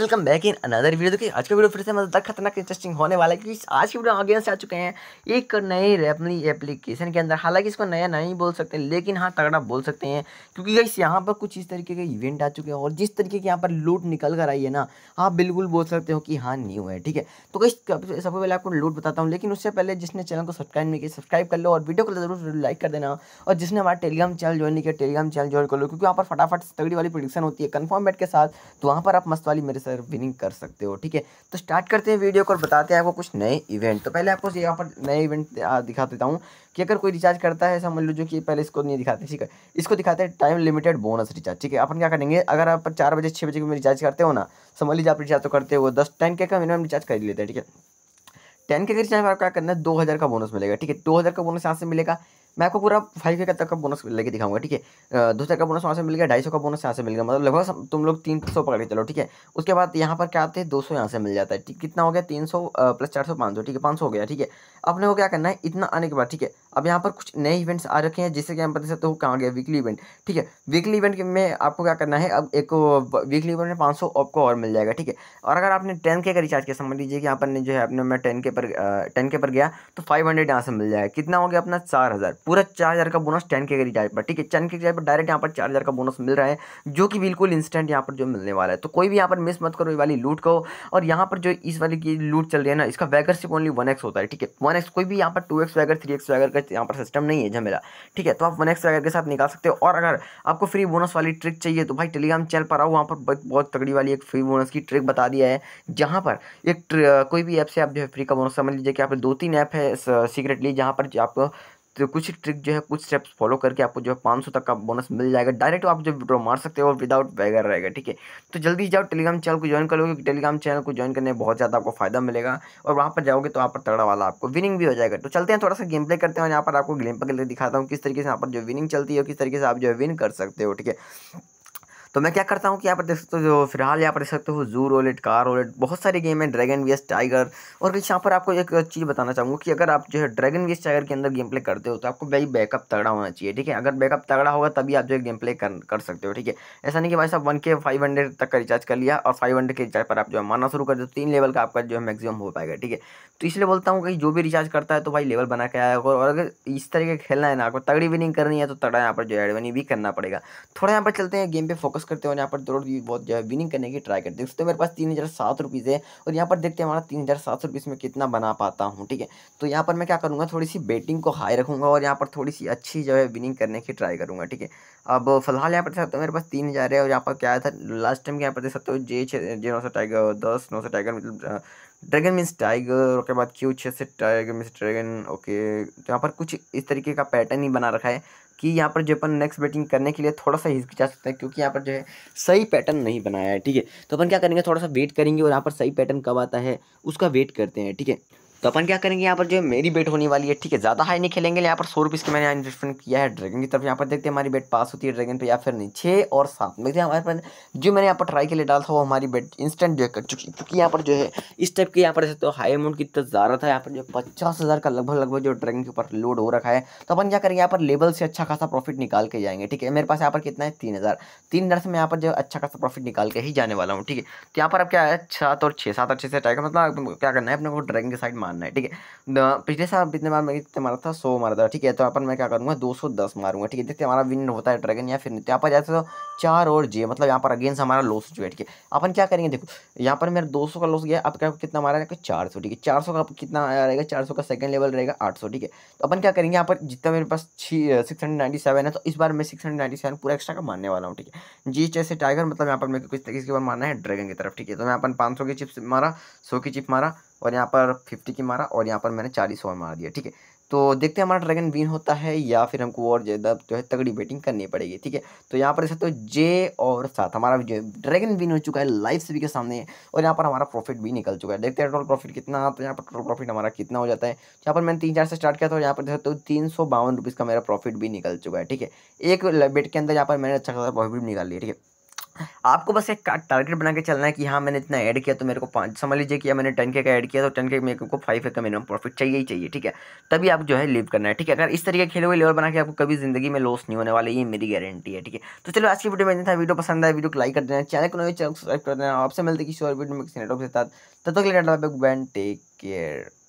welcome back in another video देखिए आज का वीडियो फिर से मतलब खतरनाक इंटरेस्टिंग होने वाला है क्योंकि आज की वीडियो से आ चुके हैं एक नए रेपनी एप्लीकेशन के अंदर हालांकि इसको नया नहीं बोल सकते लेकिन हाँ तगड़ा बोल सकते हैं क्योंकि इस यहाँ पर कुछ इस तरीके के इवेंट आ चुके हैं और जिस तरीके के यहाँ पर लूट निकल कर आई है ना आप बिल्कुल बोल सकते हो कि हाँ न्यू है ठीक है तो कई सबसे पहले आपको लूट बताता हूँ लेकिन उससे पहले जिसने चैनल को सब्सक्राइब नहीं किया सब्सक्राइब कर लो और वीडियो को जरूर लाइक कर देना और जिसने हमारा टेलीग्राम चैनल ज्वाइन नहीं किया टेलीग्राम चैनल ज्वाइन कर लो क्योंकि वहाँ पर फटाफट तगड़ी वाली प्रोडिक्शन होती है कन्फर्म बेट के साथ तो वहाँ पर आप मस्त वाली मेरे साथ सर विनिंग कर सकते हो ठीक है तो स्टार्ट करते हैं वीडियो को और बताते हैं आपको कुछ नए इवेंट तो पहले आपको यहाँ पर नए इवेंट दिखा देता हूँ कि अगर कोई रिचार्ज करता है समझ लो जो कि पहले इसको नहीं दिखाते ठीक है इसको दिखाते हैं टाइम लिमिटेड बोनस रिचार्ज ठीक है अपन क्या करेंगे अगर आप चार बजे छः बजे में रिचार्ज करते हो ना समझ तो लीजिए आप रिचार्ज तो करते हो दस टेन के का मिनिमम रिचार्ज कर लेते हैं ठीक है टेन के रिचार्ज में आपको क्या करना है दो हज़ार का बोनस मिलेगा ठीक है दो हज़ार का बोनस यहाँ से मिलेगा मैं आपको पूरा फाइव के तक का बोनस लेके दिखाऊंगा ठीक है दो का बोनस वहाँ से मिल गया ढाई सौ का बोनस यहाँ से मिल गया मतलब लगभग तुम लोग तीन सौ पकड़ के चलो ठीक है उसके बाद यहाँ पर क्या आते हैं दो सौ यहाँ से मिल जाता है कितना हो गया तीन सौ प्लस चार सौ पाँच सौ ठीक है पाँच सौ हो गया ठीक है अपने को क्या करना है इतना आने के बाद ठीक है अब यहाँ पर कुछ नए इवेंट्स आ रखे हैं जिससे कि हम बता सकते हो कहाँ गया वीकली इवेंट ठीक है वीकली इवेंट में आपको क्या करना है अब एक वीकली इवेंट में पाँच सौ आपको और मिल जाएगा ठीक है और अगर आपने टेन के का रिचार्ज किया समझ लीजिए कि यहाँ पर जो है अपने मैं टेन के पर टेन के पर गया तो फाइव हंड्रेड यहाँ से मिल जाएगा कितना हो गया अपना चार हज़ार पूरा चार हज़ार का बोनस टेन के रिचार्ज पर ठीक है टेन के रिचार्ज पर डायरेक्ट यहाँ पर चार हज़ार का बोनस मिल रहा है जो कि बिल्कुल इंस्टेंट यहाँ पर जो मिलने वाला है तो कोई भी यहाँ पर मिस मत करो ये वाली लूट को और यहाँ पर जो इस वाली की लूट चल रही है ना इसका वैगर सिर्फ ओनली वन होता है ठीक है वन कोई भी यहाँ पर two X wager three X wager अगर यहाँ पर सिस्टम नहीं है झमेला ठीक है तो आप वन एक्स के साथ निकाल सकते हो और अगर आपको फ्री बोनस वाली ट्रिक चाहिए तो भाई टेलीग्राम चैनल पर आओ वहाँ पर बहुत तगड़ी वाली एक फ्री बोनस की ट्रिक बता दिया है जहाँ पर एक कोई भी ऐप से आप जो है फ्री का बोनस समझ लीजिए कि आप दो तीन ऐप है सीक्रेटली जहाँ पर आपको तो कुछ ट्रिक जो है कुछ स्टेप्स फॉलो करके आपको जो है पाँच सौ तक का बोनस मिल जाएगा डायरेक्ट आप जो विड्रॉ मार सकते हो विदाउट वगैरह रहेगा ठीक है तो जल्दी जाओ टेलीग्राम चैनल को ज्वाइन कर क्योंकि टेलीग्राम चैनल को ज्वाइन करने में बहुत ज़्यादा आपको फायदा मिलेगा और वहाँ पर जाओगे तो वहाँ पर तगड़ा वाला आपको विनिंग भी हो जाएगा तो चलते हैं थोड़ा सा गेम प्ले करते हैं यहाँ पर आपको गेम पर दिखाता हूँ किस तरीके से यहाँ पर जो विनिंग चलती है किस तरीके से आप जो है विन कर सकते हो ठीक है तो मैं क्या करता हूँ कि यहाँ पर देख सकते हो जो फिलहाल यहाँ पर देख सकते हो जू रोलेट कार रोलेट बहुत सारी गेम है ड्रैगन वी टाइगर और कुछ यहाँ पर आपको एक चीज़ बताना चाहूँगा कि अगर आप जो है ड्रैगन वी टाइगर के अंदर गेम प्ले करते हो तो आपको भाई बैकअप तगड़ा होना चाहिए ठीक है अगर बैकअप तगड़ा होगा तभी आप जो है गेम प्ले कर, कर सकते हो ठीक है ऐसा नहीं कि भाई साहब वन के फाइव हंड्रेड तक का रिचार्ज कर लिया और फाइव हंड्रेड के रिचार्ज पर आप जो है माना शुरू कर दो तीन लेवल का आपका जो है मैक्सिमम हो पाएगा ठीक है तो इसलिए बोलता हूँ कि जो भी रिचार्ज करता है तो भाई लेवल बना के आया और अगर इस तरीके खेलना है ना आपको तगड़ी विनिंग करनी है तो तगड़ा यहाँ पर जो है एडवनी भी करना पड़ेगा थोड़ा यहाँ पर चलते हैं गेम पे फोकस फोकस करते हैं और यहाँ पर दो भी बहुत जो है विनिंग करने की ट्राई करते हैं दोस्तों मेरे पास तीन हज़ार सात रुपीज़ है और यहाँ पर देखते हैं हमारा तीन हज़ार सात सौ रुपीज़ में कितना बना पाता हूँ ठीक है तो यहाँ पर मैं क्या करूँगा थोड़ी सी बेटिंग को हाई रखूँगा और यहाँ पर थोड़ी सी अच्छी जो है विनिंग करने की ट्राई करूँगा ठीक है अब फिलहाल यहाँ पर देख सकते हो मेरे पास तीन हज़ार है और यहाँ पर क्या था लास्ट टाइम यहाँ पर देख सकते हो जे छः जे नौ सौ टाइगर दस नौ सौ टाइगर मतलब ड्रैगन मीन्स टाइगर उसके बाद क्यू छः से टाइगर मीन्स ड्रैगन ओके तो यहाँ पर कुछ इस तरीके का पैटर्न ही बना रखा है कि यहाँ पर जो अपन नेक्स्ट बैटिंग करने के लिए थोड़ा सा हिचकिचा सकते हैं क्योंकि यहाँ पर जो है सही पैटर्न नहीं बनाया है ठीक है तो अपन क्या करेंगे थोड़ा सा वेट करेंगे और यहाँ पर सही पैटर्न कब आता है उसका वेट करते हैं ठीक है तो अपन क्या करेंगे यहाँ पर जो मेरी बेट होने वाली है ठीक है ज़्यादा हाई नहीं खेलेंगे यहाँ पर सौ रुपीज़ की मैंने यहाँ इन्वेस्टमेंट किया है ड्रैगन की तरफ यहाँ पर देखते हैं हमारी बेट पास होती है ड्रैगन पे या फिर नहीं छः और सात देखते हैं हमारे पास जो मैंने यहाँ पर ट्राई के लिए डाला था वो हमारी बेट इंस्टेंट जो है कर चुकी क्योंकि यहाँ पर जो है इस टाइप के यहाँ पर तो हाई अमाउंट की तो ज़्यादा था यहाँ पर जो पचास हज़ार का लगभग लगभग जो ड्रैगन के ऊपर लोड हो रखा है तो अपन क्या करेंगे यहाँ पर लेवल से अच्छा खासा प्रॉफिट निकाल के जाएंगे ठीक है मेरे पास यहाँ पर कितना है तीन हज़ार तीन हज़ार से मैं यहाँ पर जो अच्छा खासा प्रॉफिट निकाल के ही जाने वाला हूँ ठीक है तो यहाँ पर अब क्या है सात और छः सात अच्छे से ट्राई मतलब क्या करना है अपने को ड्रैगन के साइड मार मारना है ठीक है पिछले साल कितने बार मैं मारा था सौ मारा था ठीक है तो यहाँ पर मैं क्या करूँगा दो सौ दस मारूंगा ठीक है देखते हमारा विन होता है ड्रैगन या फिर यहाँ पर जाते तो चार और जे मतलब यहाँ पर अगेंस हमारा लॉस हो चुका ठीक है अपन क्या करेंगे देखो यहाँ पर मेरा दो का लॉस गया अब क्या कितना मारा जाएगा चार ठीक है चार का कितना रहेगा चार का सेकंड लेवल रहेगा आठ ठीक है तो अपन क्या करेंगे यहाँ पर जितना मेरे पास छी सिक्स है तो इस बार मैं सिक्स पूरा एक्स्ट्रा का मारने वाला हूँ ठीक है जी जैसे टाइगर मतलब यहाँ पर मेरे को किस तरीके से मारना है ड्रैगन की तरफ ठीक है तो मैं अपन पाँच सौ की चिप्स मारा सौ की चिप मारा और यहाँ पर फिफ्टी की मारा और यहाँ पर मैंने चालीस ओवर मार दिया ठीक है तो देखते हैं हमारा ड्रैगन विन होता है या फिर हमको और ज़्यादा जो है तगड़ी बैटिंग करनी पड़ेगी ठीक है तो यहाँ पर सकते हो जे और साथ हमारा जो ड्रैगन विन हो चुका है लाइफ सभी के सामने है और यहाँ पर हमारा प्रॉफिट भी निकल चुका है देखते हैं टोटल प्रॉफिट कितना तो यहाँ पर टोटल प्रॉफिट हमारा कितना हो जाता है यहाँ पर मैंने तीन चार से स्टार्ट किया था और यहाँ पर देखो हो तीन सौ बावन रुपीज़ का मेरा प्रॉफिट भी निकल चुका है ठीक है एक बेट के अंदर यहाँ पर मैंने अच्छा खासा प्रॉफिट निकाल लिया ठीक है आपको बस एक टारगेट बना के चलना है कि हाँ मैंने इतना ऐड किया तो मेरे को पाँच समझ लीजिए कि मैंने टेन के का ऐड किया तो टेन के मेरे को फाइव का मिनिमम प्रॉफिट चाहिए ही चाहिए ठीक है तभी आप जो है लीव करना है ठीक है अगर इस तरीके खेले हुए लेवल बना के आपको कभी जिंदगी में लॉस नहीं होने वाले ये मेरी गारंटी है ठीक है तो चलो आज की वीडियो में था वीडियो पसंद है वीडियो को लाइक कर देना चैनल को नए चैनल सब्सक्राइब तो कर देना आपसे मिलते किसी और वीडियो में किसी नेटवर्क के साथ तब तक लेकर टेक केयर